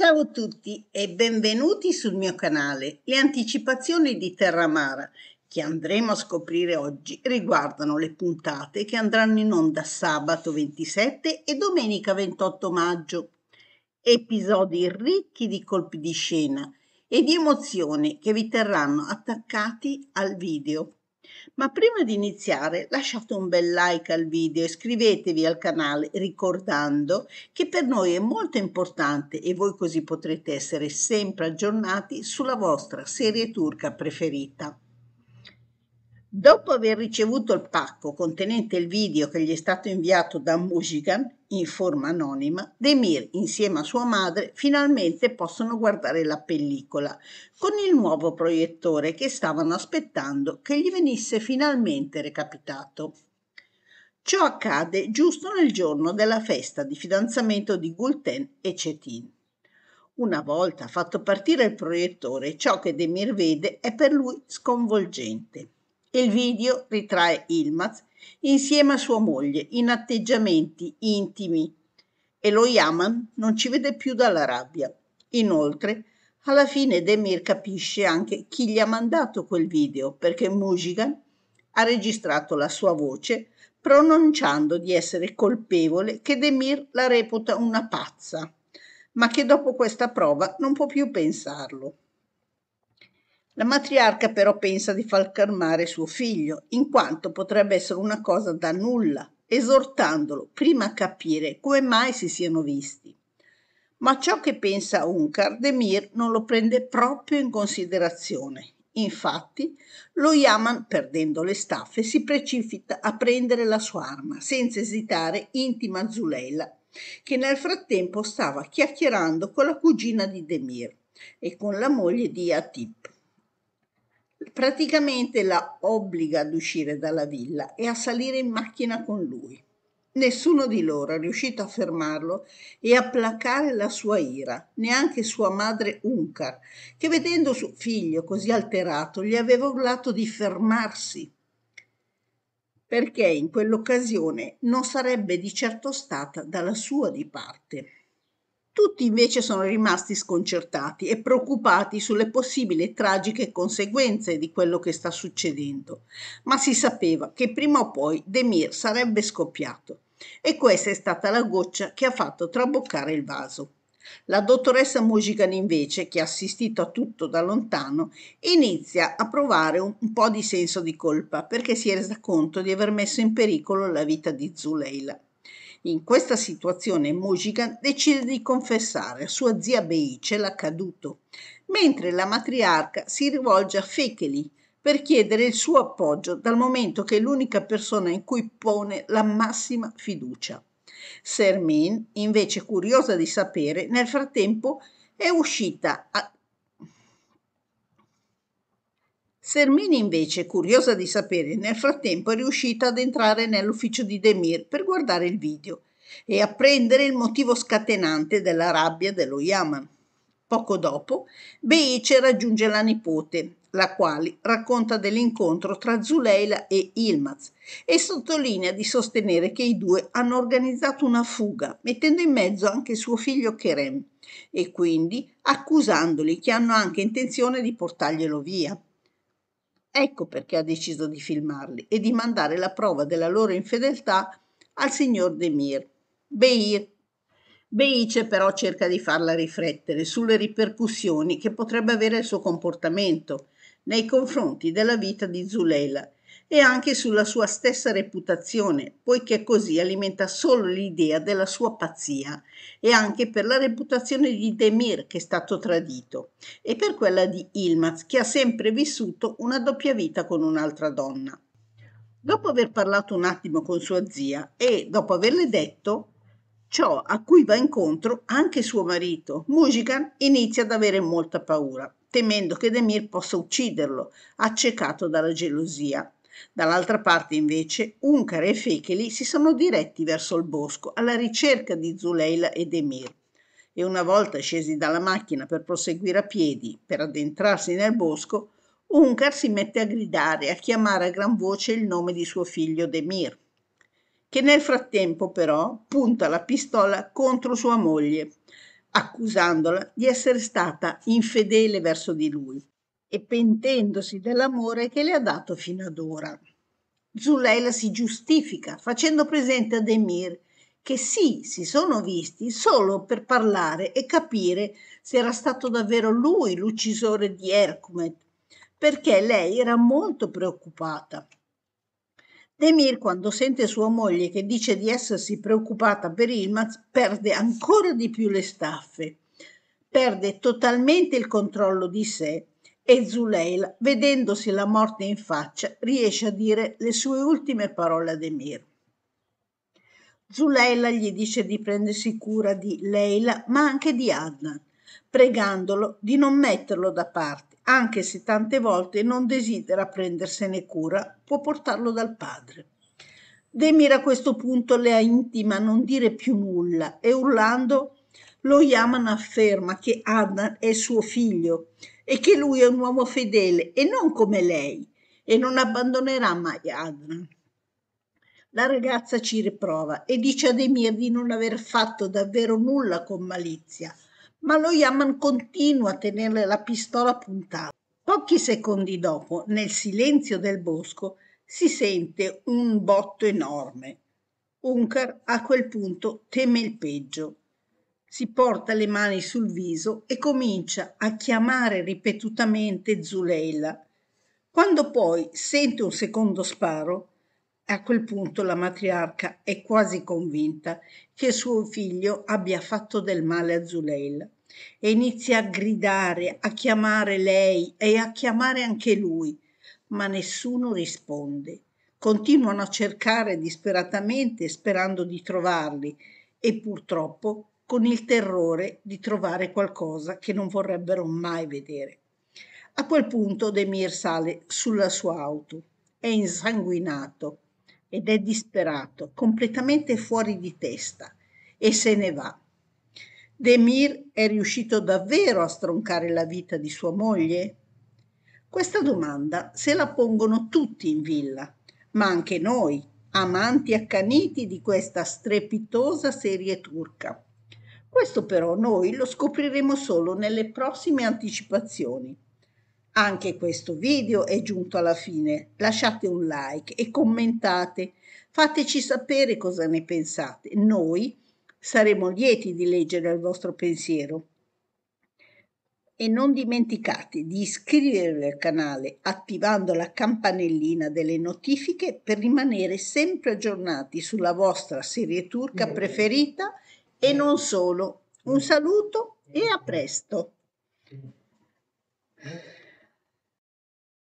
Ciao a tutti e benvenuti sul mio canale. Le anticipazioni di Terramara che andremo a scoprire oggi riguardano le puntate che andranno in onda sabato 27 e domenica 28 maggio. Episodi ricchi di colpi di scena e di emozione che vi terranno attaccati al video. Ma prima di iniziare lasciate un bel like al video e iscrivetevi al canale ricordando che per noi è molto importante e voi così potrete essere sempre aggiornati sulla vostra serie turca preferita. Dopo aver ricevuto il pacco contenente il video che gli è stato inviato da Musigan in forma anonima, Demir insieme a sua madre finalmente possono guardare la pellicola con il nuovo proiettore che stavano aspettando che gli venisse finalmente recapitato. Ciò accade giusto nel giorno della festa di fidanzamento di Gulten e Cetin. Una volta fatto partire il proiettore, ciò che Demir vede è per lui sconvolgente. Il video ritrae Ilmaz insieme a sua moglie in atteggiamenti intimi e lo Yaman non ci vede più dalla rabbia. Inoltre, alla fine Demir capisce anche chi gli ha mandato quel video perché Mujigan ha registrato la sua voce pronunciando di essere colpevole che Demir la reputa una pazza, ma che dopo questa prova non può più pensarlo. La matriarca però pensa di far calmare suo figlio, in quanto potrebbe essere una cosa da nulla, esortandolo prima a capire come mai si siano visti. Ma ciò che pensa Uncar, Demir non lo prende proprio in considerazione. Infatti, lo Yaman, perdendo le staffe, si precipita a prendere la sua arma, senza esitare intima Zuleila, che nel frattempo stava chiacchierando con la cugina di Demir e con la moglie di Atip praticamente la obbliga ad uscire dalla villa e a salire in macchina con lui. Nessuno di loro è riuscito a fermarlo e a placare la sua ira, neanche sua madre Uncar, che vedendo suo figlio così alterato gli aveva urlato di fermarsi, perché in quell'occasione non sarebbe di certo stata dalla sua di parte. Tutti invece sono rimasti sconcertati e preoccupati sulle possibili tragiche conseguenze di quello che sta succedendo, ma si sapeva che prima o poi Demir sarebbe scoppiato e questa è stata la goccia che ha fatto traboccare il vaso. La dottoressa Mujigan invece, che ha assistito a tutto da lontano, inizia a provare un, un po' di senso di colpa perché si è resa conto di aver messo in pericolo la vita di Zuleila. In questa situazione Mujigan decide di confessare a sua zia Beice l'accaduto, mentre la matriarca si rivolge a Fekeli per chiedere il suo appoggio dal momento che è l'unica persona in cui pone la massima fiducia. Sermin, invece curiosa di sapere, nel frattempo è uscita a, Sermini invece, curiosa di sapere, nel frattempo è riuscita ad entrare nell'ufficio di Demir per guardare il video e apprendere il motivo scatenante della rabbia dello Yaman. Poco dopo, Beice raggiunge la nipote, la quale racconta dell'incontro tra Zuleila e Ilmaz e sottolinea di sostenere che i due hanno organizzato una fuga, mettendo in mezzo anche suo figlio Kerem, e quindi accusandoli che hanno anche intenzione di portarglielo via. Ecco perché ha deciso di filmarli e di mandare la prova della loro infedeltà al signor Demir. Beir. Beice però cerca di farla riflettere sulle ripercussioni che potrebbe avere il suo comportamento nei confronti della vita di Zuleila e anche sulla sua stessa reputazione, poiché così alimenta solo l'idea della sua pazzia e anche per la reputazione di Demir che è stato tradito e per quella di Ilmaz che ha sempre vissuto una doppia vita con un'altra donna. Dopo aver parlato un attimo con sua zia e dopo averle detto ciò a cui va incontro anche suo marito, Mujigan inizia ad avere molta paura temendo che Demir possa ucciderlo, accecato dalla gelosia. Dall'altra parte, invece, Uncar e Fecheli si sono diretti verso il bosco alla ricerca di Zuleila ed Emir e una volta scesi dalla macchina per proseguire a piedi, per addentrarsi nel bosco, Uncar si mette a gridare e a chiamare a gran voce il nome di suo figlio Demir, che nel frattempo però punta la pistola contro sua moglie, accusandola di essere stata infedele verso di lui e pentendosi dell'amore che le ha dato fino ad ora. Zuleila si giustifica facendo presente ad Emir che sì, si sono visti solo per parlare e capire se era stato davvero lui l'uccisore di Ercumet, perché lei era molto preoccupata. Demir, quando sente sua moglie che dice di essersi preoccupata per Ilmaz, perde ancora di più le staffe, perde totalmente il controllo di sé e Zuleila, vedendosi la morte in faccia, riesce a dire le sue ultime parole ad Emir. Zuleila gli dice di prendersi cura di Leila, ma anche di Adnan, pregandolo di non metterlo da parte, anche se tante volte non desidera prendersene cura, può portarlo dal padre. Demir a questo punto le intima a non dire più nulla e urlando lo Yaman afferma che Adnan è suo figlio e che lui è un uomo fedele e non come lei e non abbandonerà mai Adnan. La ragazza ci riprova e dice a Demir di non aver fatto davvero nulla con malizia, ma lo Yaman continua a tenerle la pistola puntata. Pochi secondi dopo, nel silenzio del bosco, si sente un botto enorme. Unkar a quel punto teme il peggio si porta le mani sul viso e comincia a chiamare ripetutamente Zuleila. Quando poi sente un secondo sparo, a quel punto la matriarca è quasi convinta che suo figlio abbia fatto del male a Zuleila e inizia a gridare, a chiamare lei e a chiamare anche lui, ma nessuno risponde. Continuano a cercare disperatamente sperando di trovarli e purtroppo con il terrore di trovare qualcosa che non vorrebbero mai vedere. A quel punto Demir sale sulla sua auto, è insanguinato ed è disperato, completamente fuori di testa e se ne va. Demir è riuscito davvero a stroncare la vita di sua moglie? Questa domanda se la pongono tutti in villa, ma anche noi, amanti accaniti di questa strepitosa serie turca. Questo però noi lo scopriremo solo nelle prossime anticipazioni. Anche questo video è giunto alla fine. Lasciate un like e commentate. Fateci sapere cosa ne pensate. Noi saremo lieti di leggere il vostro pensiero. E non dimenticate di iscrivervi al canale attivando la campanellina delle notifiche per rimanere sempre aggiornati sulla vostra serie turca preferita e non solo. Un saluto e a presto.